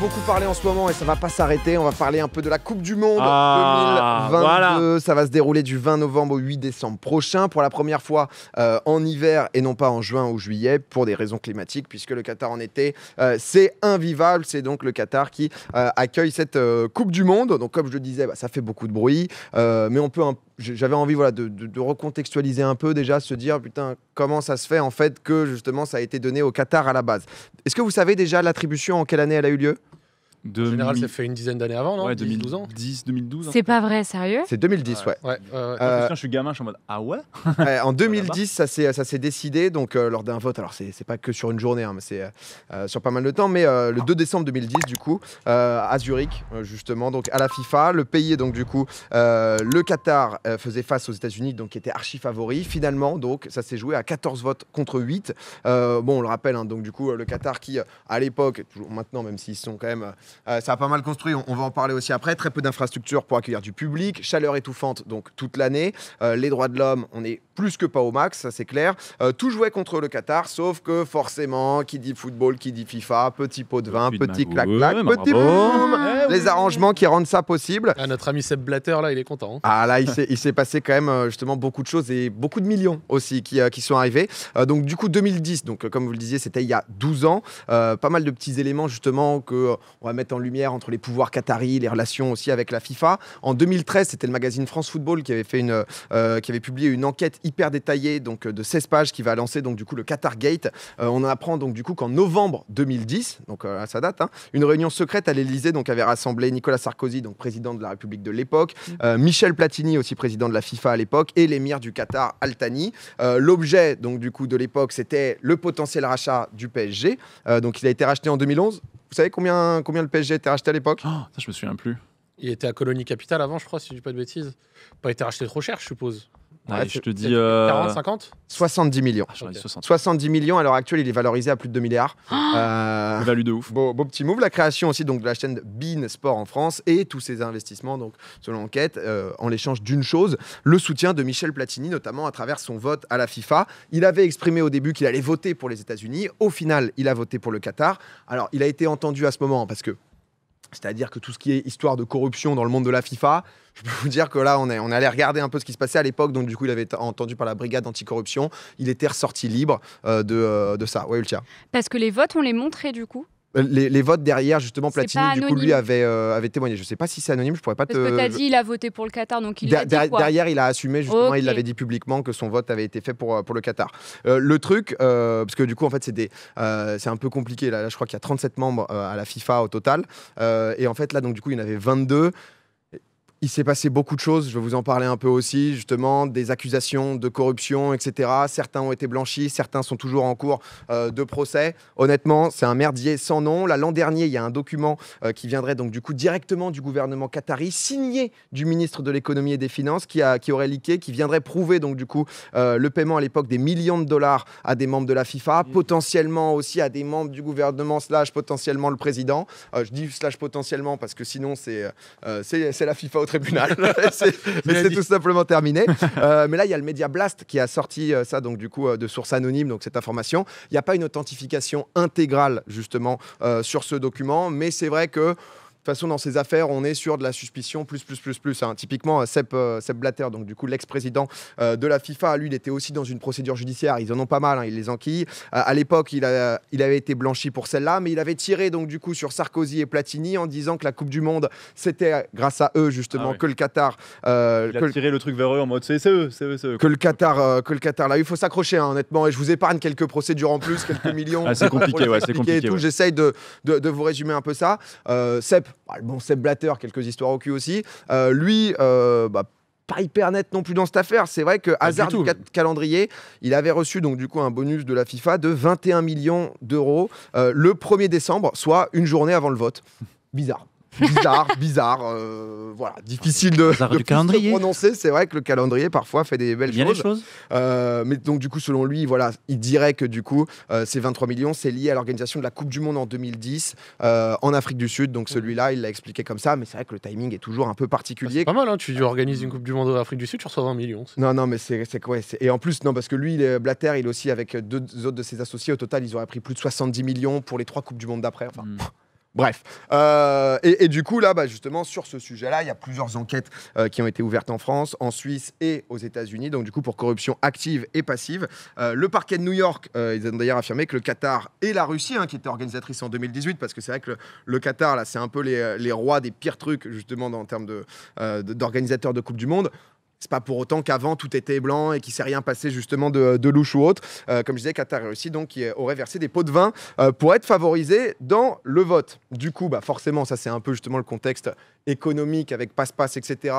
beaucoup parlé en ce moment et ça va pas s'arrêter. On va parler un peu de la Coupe du Monde 2022. Ah, ça va se dérouler du 20 novembre au 8 décembre prochain pour la première fois euh, en hiver et non pas en juin ou juillet pour des raisons climatiques puisque le Qatar en été euh, c'est invivable. C'est donc le Qatar qui euh, accueille cette Coupe du Monde. Donc comme je le disais, bah, ça fait beaucoup de bruit, mais on peut j'avais envie voilà, de, de, recontextualiser un peu déjà, se dire putain, comment ça se fait en fait que justement ça a été donné au Qatar à la base. Est-ce que vous savez déjà l'attribution en quelle année elle a eu lieu en général, ça fait une dizaine d'années avant, non ouais, 2012 10, 2012. C'est pas vrai, sérieux C'est 2010, ouais. ouais. Euh, je suis gamin, je suis en mode ah ouais En 2010, ça s'est décidé, donc euh, lors d'un vote, alors c'est pas que sur une journée, hein, mais c'est euh, sur pas mal de temps, mais le 2 décembre 2010, du coup, à Zurich, justement, donc à la FIFA, le pays, donc du coup, le Qatar faisait face aux États-Unis, donc qui était archi favori. Finalement, donc, ça s'est joué à 14 votes contre 8. bon, on le rappelle, hein, donc du coup, le Qatar qui, à l'époque, toujours maintenant, même s'ils sont quand même. Euh, ça a pas mal construit, on, va en parler aussi après. Très peu d'infrastructures pour accueillir du public, chaleur étouffante donc toute l'année. Euh, les droits de l'homme, on est plus que pas au max, ça c'est clair. Euh, tout jouait contre le Qatar, sauf que forcément, qui dit football, qui dit FIFA, petit pot de vin, petit clac-clac, petit boum les arrangements qui rendent ça possible. Ah, notre ami Seb Blatter, là, il est content. Hein. Ah là, il s'est passé quand même euh, justement beaucoup de choses et beaucoup de millions aussi qui, euh, sont arrivés. Euh, donc du coup, 2010, donc comme vous le disiez, c'était il y a 12 ans. pas mal de petits éléments justement que on va mettre en lumière entre les pouvoirs qataris, les relations aussi avec la FIFA. En 2013, c'était le magazine France Football qui avait fait une, qui avait publié une enquête hyper détaillée donc de 16 pages qui va lancer donc du coup le Qatar Gate. on apprend donc du coup qu'en novembre 2010, donc à sa date, hein, une réunion secrète à l'Elysée donc avait rassemblé Nicolas Sarkozy, donc président de la République de l'époque, mm. euh, Michel Platini, aussi président de la FIFA à l'époque, et l'émir du Qatar, Al euh, L'objet donc du coup de l'époque, c'était le potentiel rachat du PSG. Euh, donc il a été racheté en 2011. Vous savez combien, combien le PSG était racheté à l'époque oh, Ça, je me souviens plus. Il était à Colonie capitale avant, je crois, si je dis pas de bêtises. Pas été racheté trop cher, je suppose je te dis. 40, 50 70 millions. 70 ah, millions, à l'heure actuelle, il est valorisé à plus de 2 milliards. Ah, euh, Value de ouf. Beau, petit move, la création aussi donc, de la chaîne Bean Sport en France et tous ces investissements, donc, selon l'enquête, euh, en l'échange d'une chose, le soutien de Michel Platini, notamment à travers son vote à la FIFA. Il avait exprimé au début qu'il allait voter pour les États-Unis. Au final, il a voté pour le Qatar. Alors, il a été entendu à ce moment hein, parce que c'est-à-dire que tout ce qui est histoire de corruption dans le monde de la FIFA, je peux vous dire que là, on est, on allait regarder un peu ce qui se passait à l'époque. Donc, du coup, il avait été entendu par la brigade anticorruption. Il était ressorti libre euh, euh, de, ça. Parce que les votes, on les montrait du coup euh, les, votes derrière, justement, Platini, du coup, lui avait, euh, avait témoigné. Je ne sais pas si c'est anonyme, je pourrais pas te. Parce que tu as dit, il a voté pour le Qatar, donc il Derrière, il a assumé, justement, il l'avait dit publiquement que son vote avait été fait pour, euh, pour le Qatar. le truc, parce que du coup, en fait, c'est un peu compliqué. Là, je crois qu'il y a 37 membres à la FIFA au total. et en fait, là, donc, du coup, il y en avait 22 il s'est passé beaucoup de choses, je vais vous en parler un peu aussi, justement, des accusations de corruption, etc. Certains ont été blanchis, certains sont toujours en cours euh, de procès. Honnêtement, c'est un merdier sans nom. Là, l'an dernier, il y a un document euh, qui viendrait donc du coup directement du gouvernement qatari, signé du ministre de l'économie et des finances, qui, a, qui aurait liqué, qui viendrait prouver donc du coup euh, le paiement à l'époque des millions de dollars à des membres de la FIFA, potentiellement aussi à des membres du gouvernement, slash potentiellement le président. je dis slash potentiellement parce que sinon, c'est c'est la FIFA tribunal. mais c'est tout simplement terminé. Euh, mais là, il y a le Media Blast qui a sorti euh, ça, donc du coup, euh, de source anonyme, donc cette information. Il n'y a pas une authentification intégrale, justement, sur ce document, mais c'est vrai que toute façon, dans ces affaires, on est sur de la suspicion plus, plus, plus, plus. Hein. Typiquement, euh, euh, Sepp, Blatter, donc du coup l'ex-président euh, de la FIFA, lui, il était aussi dans une procédure judiciaire. Ils en ont pas mal, il hein, ils les enquillent. à l'époque, il, a, il avait été blanchi pour celle-là, mais il avait tiré donc du coup sur Sarkozy et Platini en disant que la Coupe du Monde, c'était grâce à eux justement ah que le Qatar. il a tiré le truc vers eux en mode c'est eux, c'est eux, Que le Qatar, que le Qatar. Là, il faut s'accrocher, hein, honnêtement. Et je vous épargne quelques procédures en plus, quelques millions. Ah, c'est compliqué, ouais, c'est compliqué. J'essaye de, de, de, vous résumer un peu ça. Sepp, bah, bon Seb Blatter, quelques histoires au cul aussi. Euh, lui, euh, bah, pas hyper net non plus dans cette affaire. C'est vrai que hasard du, calendrier, il avait reçu donc du coup un bonus de la FIFA de 21 millions d'euros euh, le 1er décembre, soit une journée avant le vote. Bizarre bizarre, bizarre, euh, voilà, difficile de, prononcer. C'est vrai que le calendrier parfois fait des belles choses. Euh, mais donc du coup, selon lui, voilà, il dirait que du coup, euh, ces 23 millions, c'est lié à l'organisation de la Coupe du Monde en 2010 en Afrique du Sud. Donc celui-là, il l'a expliqué comme ça. Mais c'est vrai que le timing est toujours un peu particulier. c'est pas mal, hein. tu organises une Coupe du Monde en Afrique du Sud, tu reçois 20 millions. Non, non, mais c'est quoi Et en plus, non, parce que lui, Blatter, il est aussi avec deux autres de ses associés. Au total, ils auraient pris plus de 70 millions pour les trois Coupes du Monde d'après. Enfin, hmm. Bref. Euh, et, du coup, là, bah, justement, sur ce sujet-là, il y a plusieurs enquêtes euh, qui ont été ouvertes en France, en Suisse et aux États-Unis. Donc, du coup, pour corruption active et passive. Euh, le parquet de New York, ils ont d'ailleurs affirmé que le Qatar et la Russie, hein, qui étaient organisatrices en 2018, parce que c'est vrai que le, Qatar, là, c'est un peu les, rois des pires trucs, justement, en termes d'organisateurs de Coupe du Monde. C'est pas pour autant qu'avant tout était blanc et qu'il s'est rien passé justement de, louche ou autre. Euh, comme je disais, Qatar et Russie donc qui aurait versé des pots de vin euh, pour être favorisé dans le vote. Du coup, bah forcément, ça c'est un peu justement le contexte économique avec passe-passe, etc.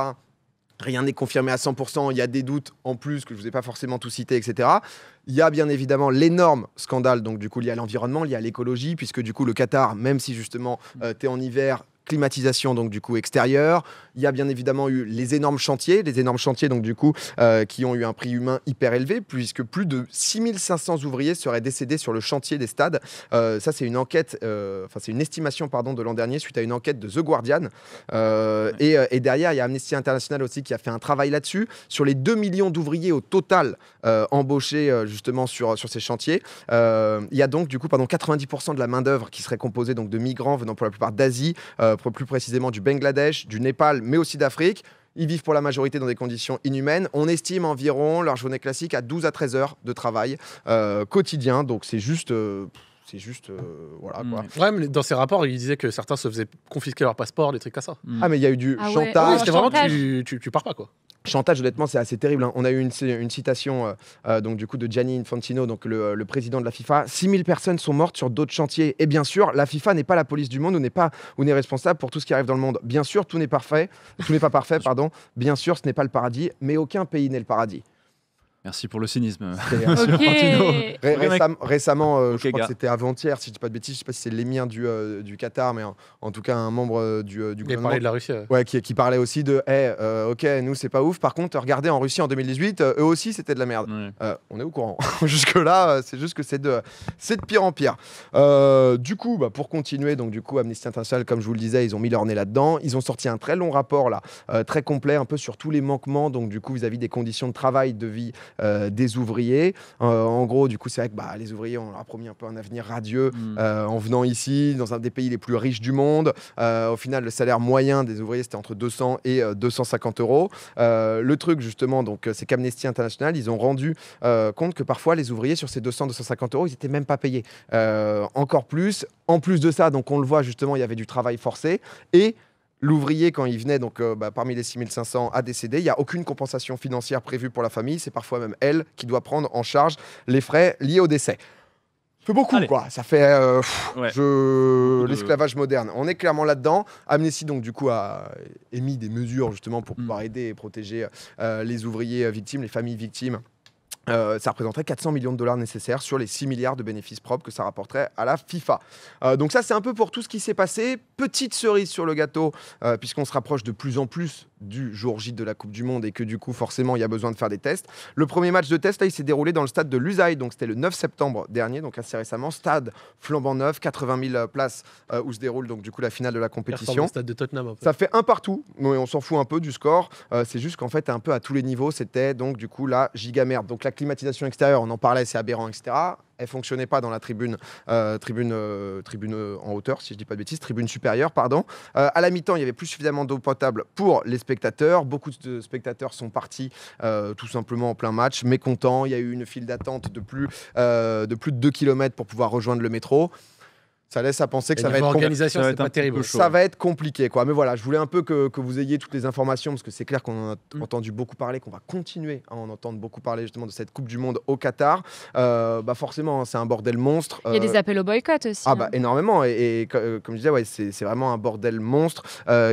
Rien n'est confirmé à 100%, il y a des doutes en plus que je ne vous ai pas forcément tout cité, etc. Il y a bien évidemment l'énorme scandale donc du coup lié à l'environnement, lié à l'écologie, puisque du coup le Qatar, même si justement mmh. euh, tu es en hiver, climatisation donc du coup extérieure. Il y a bien évidemment eu les énormes chantiers, les énormes chantiers donc du coup euh, qui ont eu un prix humain hyper élevé puisque plus de 6500 ouvriers seraient décédés sur le chantier des stades. Euh, ça c'est une enquête, euh, enfin c'est une estimation pardon de l'an dernier suite à une enquête de The Guardian. Et, et, derrière il y a Amnesty International aussi qui a fait un travail là-dessus sur les 2 millions d'ouvriers au total embauchés justement sur sur ces chantiers. il y a donc du coup pardon 90% de la main d'œuvre qui serait composée donc de migrants venant pour la plupart d'Asie. Euh, plus précisément du Bangladesh, du Népal, mais aussi d'Afrique. Ils vivent pour la majorité dans des conditions inhumaines. On estime environ leur journée classique à 12 à 13 heures de travail euh, quotidien. Donc c'est juste... Euh, c'est juste voilà mm. dans ces rapports, il disait que certains se faisaient confisquer leur passeport, des trucs comme ça. Mm. Ah mais il y a eu du ah chantage. vraiment tu, pars pas quoi. Chantage, honnêtement, c'est assez terrible. Hein. On a eu une, citation euh, euh, donc du coup de Gianni Infantino, donc le, président de la FIFA. 6000 personnes sont mortes sur d'autres chantiers. Et bien sûr, la FIFA n'est pas la police du monde ou n'est pas ou n'est responsable pour tout ce qui arrive dans le monde. Bien sûr, tout n'est parfait, tout n'est pas parfait, pardon. Bien sûr, ce n'est pas le paradis, mais aucun pays n'est le paradis. Merci pour le cynisme. récemment, euh, je crois que c'était avant-hier, si je dis pas de bêtises, je sais pas si c'est l'émir du, euh, du Qatar, mais en, tout cas un membre euh, du, du gouvernement. de la Russie. Ouais, qui, parlait aussi de, ok, nous c'est pas ouf. Par contre, regardez en Russie en 2018, eux aussi c'était de la merde. on est au courant. Jusque là, c'est juste que c'est de, c'est de pire en pire. du coup, bah, pour continuer, donc du coup, Amnesty International, comme je vous le disais, ils ont mis leur nez là-dedans. Ils ont sorti un très long rapport là, très complet, un peu sur tous les manquements, donc du coup vis à -vis des conditions de travail, de vie euh, des ouvriers. Euh, en gros, du coup, c'est vrai que bah, les ouvriers, on leur a promis un peu un avenir radieux hmm. euh, en venant ici, dans un des pays les plus riches du monde. au final, le salaire moyen des ouvriers, c'était entre 200 et 250 euros. le truc, justement, donc, c'est qu'Amnesty International, ils ont rendu compte que parfois, les ouvriers, sur ces 200-250 euros, ils n'étaient même pas payés. encore plus. En plus de ça, donc on le voit justement, il y avait du travail forcé et L'ouvrier, quand il venait, donc euh, bah, parmi les 6500, a décédé. Il n'y a aucune compensation financière prévue pour la famille. C'est parfois même elle qui doit prendre en charge les frais liés au décès. Ça fait beaucoup, quoi. Ça fait euh, l'esclavage moderne. On est clairement là-dedans. Amnesty, donc, du coup, a émis des mesures justement pour mm. pouvoir aider et protéger euh, les ouvriers victimes, les familles victimes euh, ça représenterait 400 millions de dollars nécessaires sur les 6 milliards de bénéfices propres que ça rapporterait à la FIFA. Euh, donc ça, c'est un peu pour tout ce qui s'est passé. Petite cerise sur le gâteau, euh, puisqu'on se rapproche de plus en plus du jour J de la Coupe du Monde et que du coup, forcément, il y a besoin de faire des tests. Le premier match de test, là, il s'est déroulé dans le stade de Lusail donc c'était le 9 septembre dernier, donc assez récemment. Stade flambant neuf, 80 000 euh, places euh, où se déroule donc du coup la finale de la compétition. Stade de Tottenham, Ça fait un partout, mais on s'en fout un peu du score. Euh, c'est juste qu'en fait, un peu à tous les niveaux, c'était donc du coup la giga merde. Donc la climatisation extérieure, on en parlait, c'est aberrant, etc elle fonctionnait pas dans la tribune, euh, tribune, euh, tribune euh, en hauteur, si je dis pas de bêtises, tribune supérieure, pardon. à la mi-temps, il y avait plus suffisamment d'eau potable pour les spectateurs. Beaucoup de spectateurs sont partis tout simplement en plein match, mécontents. Il y a eu une file d'attente de plus de plus de 2 km pour pouvoir rejoindre le métro ça laisse à penser que ça va, être organisation, ça terrible. Ça va être compliqué, quoi. Mais voilà, je voulais un peu que, que vous ayez toutes les informations parce que c'est clair qu'on en a mm. entendu beaucoup parler, qu'on va continuer à en entendre beaucoup parler justement de cette Coupe du Monde au Qatar. Euh, bah forcément, hein, c'est un bordel monstre. Il y a des euh, appels au boycott aussi. Ah bah hein. énormément. Et, euh, comme je disais, ouais, c'est vraiment un bordel monstre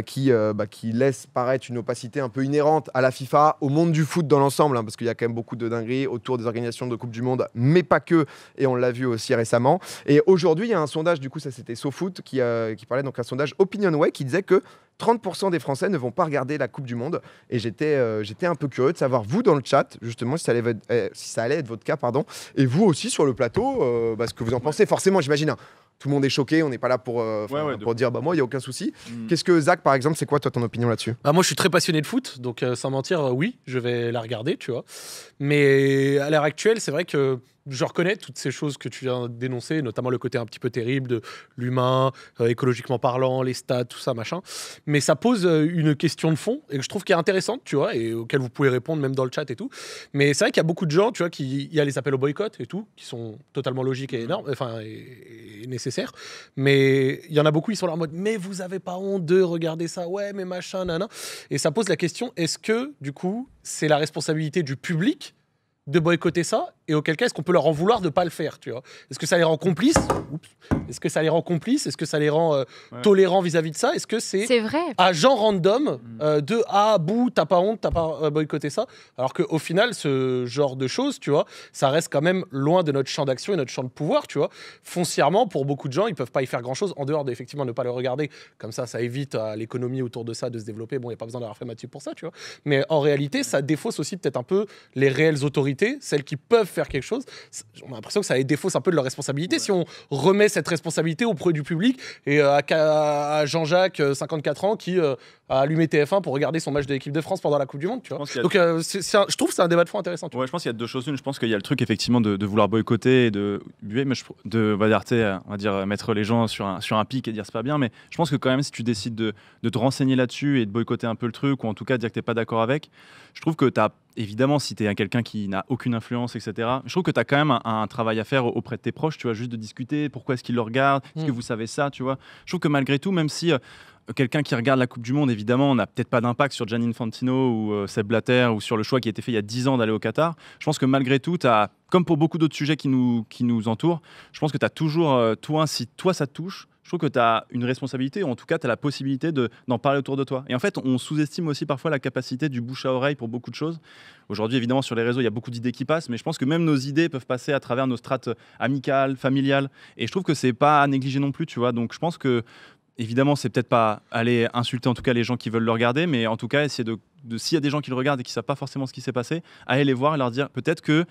qui bah, qui laisse paraître une opacité un peu inhérente à la FIFA, au monde du foot dans l'ensemble, hein, parce qu'il y a quand même beaucoup de dingueries autour des organisations de Coupe du Monde, mais pas que. Et on l'a vu aussi récemment. Et aujourd'hui, il y a un sondage du du coup, ça c'était SoFoot qui, parlait donc un sondage OpinionWay qui disait que 30% des Français ne vont pas regarder la Coupe du Monde. Et euh, j'étais un peu curieux de savoir, vous dans le chat, justement, si ça allait, eh, si ça allait être votre cas, pardon, et vous aussi sur le plateau, euh, bah, ce que vous en pensez. Forcément, j'imagine, hein tout le monde est choqué, on n'est pas là pour, euh, pour dire bah moi il y a aucun souci. Mm. Qu'est-ce que Zach par exemple, c'est quoi toi ton opinion là-dessus bah, moi je suis très passionné de foot, donc euh, sans mentir, euh, oui, je vais la regarder, tu vois. Mais à l'heure actuelle, c'est vrai que je reconnais toutes ces choses que tu viens d'énoncer, notamment le côté un petit peu terrible de l'humain, écologiquement parlant, les stats, tout ça, machin. Mais ça pose une question de fond et que je trouve qui est intéressante, tu vois, et auquel vous pouvez répondre même dans le chat et tout. Mais c'est vrai qu'il y a beaucoup de gens, tu vois, qui il y a les appels au boycott et tout, qui sont totalement logiques et mm. énormes, enfin, et nécessaires. Mais il y en a beaucoup, ils sont là en mode Mais vous avez pas honte de regarder ça, ouais, mais machin, nana. Et ça pose la question est-ce que, du coup, c'est la responsabilité du public de boycotter ça et auquel cas est-ce qu'on peut leur en vouloir de ne pas le faire tu vois Est-ce que ça les rend complices Est-ce que ça les rend complices Est-ce que ça les rend euh, tolérants vis-à-vis de ça Est-ce que c'est vrai à gens random mm. euh, de ah bout, t'as pas honte t'as pas euh, boycotté ça Alors qu'au final ce genre de choses tu vois ça reste quand même loin de notre champ d'action et notre champ de pouvoir tu vois foncièrement pour beaucoup de gens ils peuvent pas y faire grand chose en dehors d'effectivement de ne pas le regarder comme ça ça évite à l'économie autour de ça de se développer bon il n'y a pas besoin d'avoir fait Mathieu pour ça tu vois mais en réalité ça défausse aussi peut-être un peu les réelles autorités celles qui peuvent faire quelque chose, on a l'impression que ça les défausse un peu de leur responsabilité. Si on remet cette responsabilité auprès du public et euh, à, à Jean-Jacques, 54 euh, ans, qui euh, à allumer TF1 pour regarder son match de l'équipe de France pendant la Coupe du Monde, Je Donc, euh, je trouve que c'est un débat de fond intéressant. je pense qu'il y a deux choses. Une, je pense qu'il y a le truc effectivement de, vouloir boycotter et de mais de, on mettre les gens sur un, sur un pic et dire c'est pas bien. Mais je pense que quand même, si tu décides de, te renseigner là-dessus et de boycotter un peu le truc, ou en tout cas dire que t'es pas d'accord avec, je trouve que tu as évidemment, si tu es quelqu'un qui n'a aucune influence, etc., je trouve que tu as quand même un, travail à faire auprès de tes proches, tu vois, juste de discuter, pourquoi est-ce qu'ils le regardent, est-ce mm. que vous savez ça, tu vois. Je trouve que malgré tout, même si, euh, quelqu'un qui regarde la Coupe du Monde, évidemment, n'a peut-être pas d'impact sur Gianni Fantino ou euh, Seb Blatter ou sur le choix qui a été fait il y a 10 ans d'aller au Qatar. Je pense que malgré tout, as, comme pour beaucoup d'autres sujets qui nous, qui nous entourent, je pense que tu as toujours, euh, toi, si toi ça te touche, je trouve que tu as une responsabilité, ou en tout cas, tu as la possibilité d'en parler autour de toi. Et en fait, on sous-estime aussi parfois la capacité du bouche à oreille pour beaucoup de choses. Aujourd'hui, évidemment, sur les réseaux, il y a beaucoup d'idées qui passent, mais je pense que même nos idées peuvent passer à travers nos strates amicales, familiales. Et je trouve que c'est pas à négliger non plus, tu vois. Donc, je pense que évidemment, c'est peut-être pas aller insulter en tout cas les gens qui veulent le regarder, mais en tout cas, essayer de, s'il y a des gens qui le regardent et qui savent pas forcément ce qui s'est passé, aller les voir et leur dire peut-être que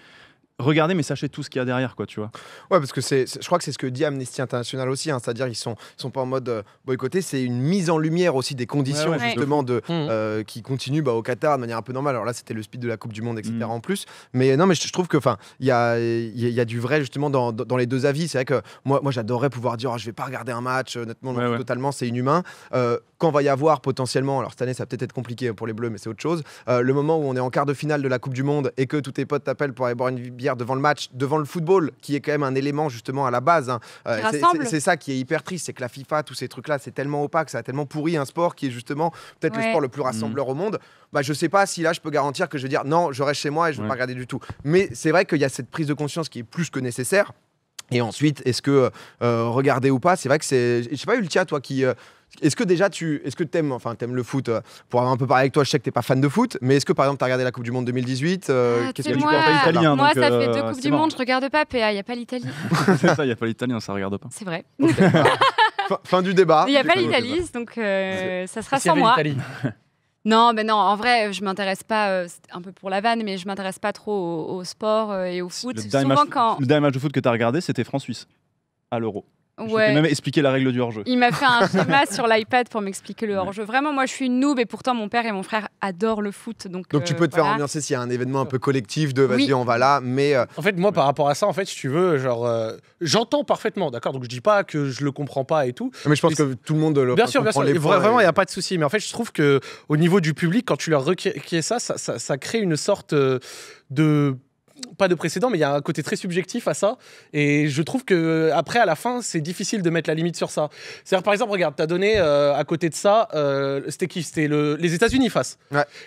regardez, mais sachez tout ce qu'il y a derrière, quoi, tu vois. Ouais, parce que c'est, je crois que c'est ce que dit Amnesty International aussi, hein. c'est-à-dire ils sont, sont pas en mode euh, boycotté, c'est une mise en lumière aussi des conditions justement de, mmh. euh, qui continuent bah, au Qatar de manière un peu normale. Alors là, c'était le speed de la Coupe du Monde, etc. Mmh. en plus. Mais non, mais je, trouve que, enfin, il y a, y a, du vrai justement dans, les deux avis. C'est vrai que moi, moi, j'adorerais pouvoir dire, je oh, je vais pas regarder un match, euh, honnêtement, totalement, c'est inhumain quand va y avoir potentiellement, alors cette année ça va peut-être être compliqué pour les Bleus, mais c'est autre chose, euh, le moment où on est en quart de finale de la Coupe du Monde et que tous tes potes t'appellent pour aller boire une bière devant le match, devant le football, qui est quand même un élément justement à la base. Hein. Euh, c'est ça qui est hyper triste, c'est que la FIFA, tous ces trucs-là, c'est tellement opaque, ça a tellement pourri un sport qui est justement peut-être le sport le plus rassembleur au monde. Bah, je sais pas si là je peux garantir que je vais dire non, je reste chez moi et je ne vais pas regarder du tout. Mais c'est vrai qu'il y a cette prise de conscience qui est plus que nécessaire. Et ensuite, est-ce que euh, regarder ou pas C'est vrai que c'est. Je sais pas, Ultia, toi qui. Est-ce que déjà tu est-ce que t'aimes enfin le foot euh, pour avoir un peu parlé avec toi je sais que t'es pas fan de foot mais est-ce que par exemple t'as regardé la Coupe du Monde 2018 euh, ah, Qu'est-ce que hein, moi, tu penses Moi ça fait deux euh, coupes du monde je regarde pas PA il y a pas l'Italie. c'est ça il y a pas l'italien ça regarde pas. C'est vrai. fin, du débat. Il y a pas l'Italie donc ça sera sans moi. Non, mais non, en vrai, je m'intéresse pas, c'est un peu pour la vanne, mais je m'intéresse pas trop au, sport et au foot. Le dernier, quand... le dernier match de foot que tu as regardé, c'était France-Suisse, à l'Euro. Ouais. même expliqué la règle du hors-jeu. Il m'a fait un schéma sur l'iPad pour m'expliquer le hors-jeu. Vraiment, moi, je suis une noob et pourtant, mon père et mon frère adorent le foot. Donc, donc tu euh, peux te faire ambiancer s'il y a un événement un peu collectif de vas-y, on va là. Mais euh, En fait, moi, par rapport à ça, en fait, si tu veux, genre, euh, j'entends parfaitement, d'accord Donc, je dis pas que je le comprends pas et tout. Mais je pense que tout le monde le bien sûr, bien sûr. vraiment, il n'y a pas de souci. Mais en fait, je trouve que au niveau du public, quand tu leur requiers ça, ça, crée une sorte de pas de précédent, mais il y a un côté très subjectif à ça. Et je trouve que après, à la fin, c'est difficile de mettre la limite sur ça. C'est-à-dire, par exemple, regarde, tu as donné euh, à côté de ça, euh, c'était qui C'était les États-Unis face.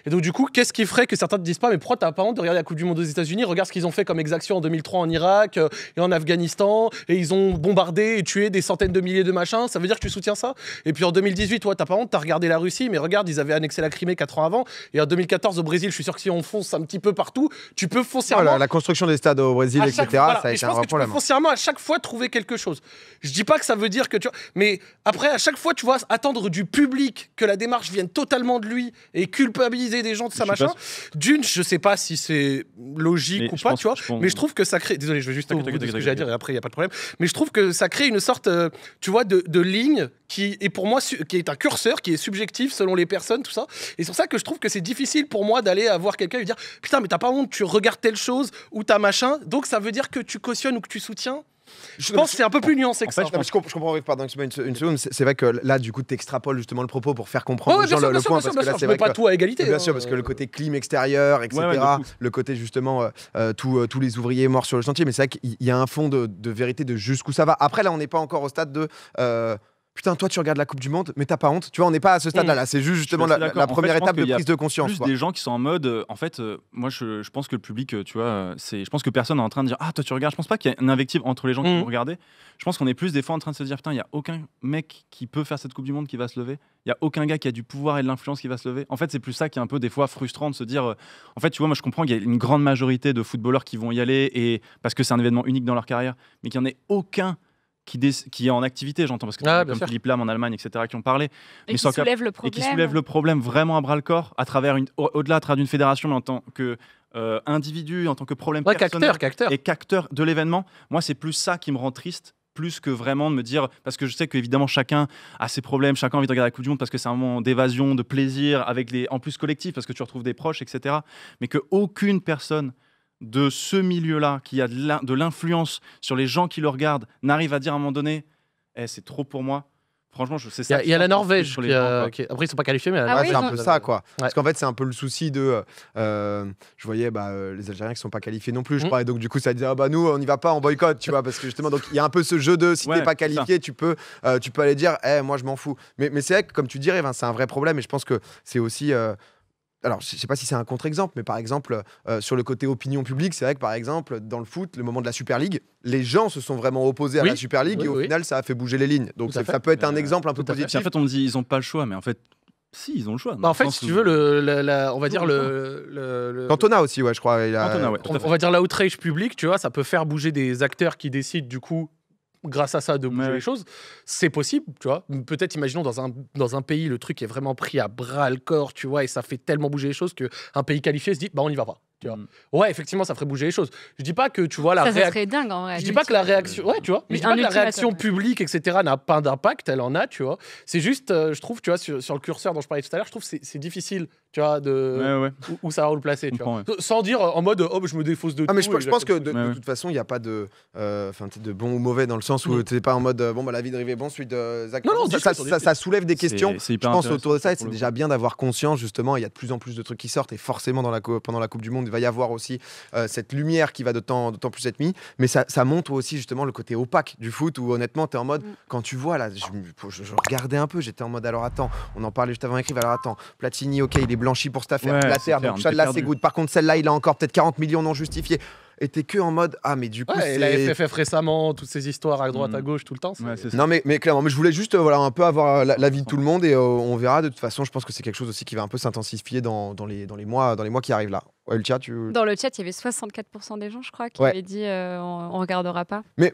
Et donc, du coup, qu'est-ce qui ferait que certains te disent pas, mais pourquoi t'as pas honte de regarder la Coupe du Monde aux États-Unis Regarde ce qu'ils ont fait comme exaction en 2003 en Irak euh, et en Afghanistan, et ils ont bombardé et tué des centaines de milliers de machins. Ça veut dire que tu soutiens ça Et puis en 2018, toi, t'as pas honte, t'as regardé la Russie, mais regarde, ils avaient annexé la Crimée 4 ans avant. Et en 2014, au Brésil, je suis sûr que si on fonce un petit peu partout, tu peux foncer. Voilà, oh la construction des stades au Brésil, etc., ça a été un que problème. Tu foncièrement, à chaque fois, trouver quelque chose. Je dis pas que ça veut dire que tu. Mais après, à chaque fois, tu vois, attendre du public que la démarche vienne totalement de lui et culpabiliser des gens de sa machin. D'une, je sais pas si c'est logique ou pas, tu vois. mais je trouve que ça crée. Désolé, je vais juste au dire ce que j'ai à dire et après, il n'y a pas de problème. Mais je trouve que ça crée une sorte, euh, tu vois, de, de ligne qui est pour moi qui est un curseur qui est subjectif selon les personnes tout ça et c'est pour ça que je trouve que c'est difficile pour moi d'aller avoir quelqu'un et lui dire putain mais t'as pas honte tu regardes telle chose ou t'as machin. Donc ça veut dire que tu cautionnes ou que tu soutiens je pense que c'est un peu plus nuancé que ça. je, comprends, pardon, une, seconde. C'est vrai que là, du coup, tu extrapoles justement le propos pour faire comprendre le, point. parce que là, c'est pas tout à égalité. Bien sûr, hein, parce que le euh. côté clim extérieur, etc., le côté justement euh, euh, tous les ouvriers morts sur le chantier, mais c'est vrai qu'il y a un fond de, vérité de jusqu'où ça va. Après, là, on n'est pas encore au stade de putain, toi, tu regardes la Coupe du Monde, mais t'as pas honte. Tu vois, on n'est pas à ce stade-là. Mm. C'est juste justement la, première étape de prise de conscience. Plus des gens qui sont en mode, euh, en fait, euh, moi, je, pense que le public, euh, tu vois, c'est, je pense que personne est en train de dire, ah, toi, tu regardes. Je pense pas qu'il y ait une invective entre les gens qui mm. vont regarder. Je pense qu'on est plus des fois en train de se dire, putain, il y a aucun mec qui peut faire cette Coupe du Monde qui va se lever. Il y a aucun gars qui a du pouvoir et de l'influence qui va se lever. En fait, c'est plus ça qui est un peu des fois frustrant de se dire, en fait, tu vois, moi, je comprends qu'il y a une grande majorité de footballeurs qui vont y aller et parce que c'est un événement unique dans leur carrière, mais qu'il n'y en ait aucun qui, est en activité, j'entends, parce que ah, comme Philippe Lam en Allemagne, etc., qui ont parlé, et mais qui soulève le problème. qui soulève le problème vraiment à bras le corps, à travers une... au-delà d'une fédération, mais en tant que euh, individu, en tant que problème personnel et qu'acteur de l'événement. Moi, c'est plus ça qui me rend triste plus que vraiment de me dire, parce que je sais qu'évidemment chacun a ses problèmes, chacun a envie de regarder la Coupe du Monde parce que c'est un moment d'évasion, de plaisir, avec les, en plus collectif, parce que tu retrouves des proches, etc. Mais qu'aucune personne de ce milieu-là, qui a de l'influence sur les gens qui le regardent, n'arrive à dire à un moment donné eh, c'est trop pour moi. Franchement, je sais ça. Il y a, la Norvège. Qui, Après, ils sont pas qualifiés, mais c'est ah un peu ça, quoi. Parce qu'en fait, c'est un peu le souci de. Euh, je voyais bah, euh, les Algériens qui sont pas qualifiés non plus, je parlais mmh. donc, du coup, ça disait, ah bah nous, on n'y va pas, on boycotte, tu vois. Parce que justement, donc il y a un peu ce jeu de si tu n'es pas qualifié, tu peux, euh, tu peux aller dire, eh, moi, je m'en fous. Mais, c'est vrai que, comme tu dirais, c'est un vrai problème. Et je pense que c'est aussi alors, je ne sais pas si c'est un contre-exemple, mais par exemple, euh, sur le côté opinion publique, c'est vrai que par exemple, dans le foot, le moment de la Super League, les gens se sont vraiment opposés à la Super League et au final, ça a fait bouger les lignes. Donc, ça, peut être un euh, exemple un peu positif. En fait, on dit ils n'ont pas le choix, mais en fait, si, ils ont le choix. Bah, en fait, si tu veux, le, on va dire le, le, aussi, ouais, je crois. on, on, va dire l'outrage public, tu vois, ça peut faire bouger des acteurs qui décident du coup grâce à ça de bouger les choses, c'est possible, tu vois. Peut-être, imaginons, dans un, dans un pays, le truc est vraiment pris à bras le corps, tu vois, et ça fait tellement bouger les choses qu'un pays qualifié se dit, bah, on y va pas. Mm. Ouais, effectivement, ça ferait bouger les choses. Je dis pas que tu vois la ça, ça serait dingue en Je dis pas que la réaction, ouais, tu vois, mais je dis pas que la réaction publique, etc. n'a pas d'impact. Elle en a, tu vois. C'est juste, euh, je trouve, tu vois, sur, le curseur dont je parlais tout à l'heure, je trouve c'est difficile, tu vois, de Où, ça va le placer, Sans dire en mode, oh, je me défausse de. Ah, tout mais je, pense que de, toute façon, il n'y a pas de, euh, enfin, de bon ou mauvais dans le sens où mm. t'es pas en mode, euh, bon, bah la vie de rêver bon, suite de Zach. Non, non, ça soulève des questions. Je pense autour de ça, c'est déjà bien d'avoir conscience justement. Il y a de plus en plus de trucs qui sortent, et forcément pendant la Coupe du Monde il va y avoir aussi euh, cette lumière qui va d'autant plus être mise. Mais ça, ça montre aussi justement le côté opaque du foot où honnêtement, tu es en mode, mm. quand tu vois là, je, regardais un peu, j'étais en mode, alors attends, on en parlait juste avant d'écrire, alors attends, Platini, ok, il est blanchi pour cette affaire, ouais, donc ça là, c'est good. Par contre, celle-là, il a encore peut-être 40 millions non justifiés Et était que en mode ah mais du coup ouais, la FFF récemment toutes ces histoires à droite à mm. gauche tout le temps non mais, mais clairement mais je voulais juste euh, voilà un peu avoir euh, l'avis de tout le monde et on verra de toute façon je pense que c'est quelque chose aussi qui va un peu s'intensifier dans, dans, les, dans les mois dans les mois qui arrivent là dans le chat, il y avait 64% des gens, je crois, qui avaient dit on, ne regardera pas. Mais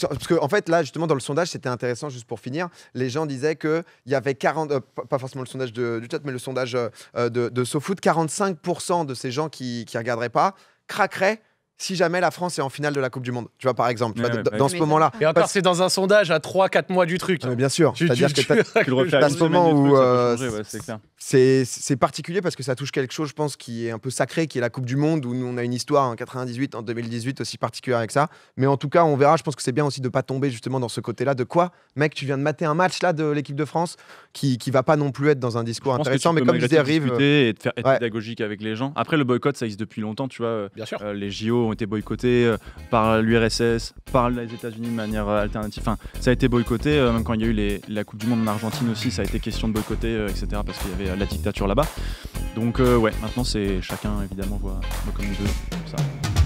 parce que en fait, là, justement, dans le sondage, c'était intéressant, juste pour finir. Les gens disaient que il y avait 40, pas forcément le sondage de, du chat, mais le sondage de, de SoFoot, 45% de ces gens qui qui regarderaient pas craqueraient si jamais la France est en finale de la Coupe du Monde, tu vois, par exemple, dans ce moment-là. Et encore, c'est dans un sondage à 3-4 mois du truc. bien sûr, c'est-à-dire tu, le tu, à ce moment où. c'est c'est particulier parce que ça touche quelque chose, je pense, qui est un peu sacré, qui est la Coupe du Monde, où nous, on a une histoire en 98, en 2018 aussi particulière avec ça. Mais en tout cas, on verra. Je pense que c'est bien aussi de ne pas tomber justement dans ce côté-là de quoi, mec, tu viens de mater un match là de l'équipe de France qui, ne va pas non plus être dans un discours intéressant, mais comme je arrive. Et de faire être pédagogique avec les gens. Après, le boycott, ça existe depuis longtemps, tu vois. Euh, bien sûr. Euh, les JO ont été boycottés euh, par l'URSS, par les États-Unis de manière alternative. Enfin, ça a été boycotté, même quand il y a eu la Coupe du Monde en Argentine aussi, ça a été question de boycotter, etc. Parce qu'il y avait euh, la dictature là-bas. Donc euh, ouais, maintenant c'est chacun évidemment voit, comme il veut. Ça.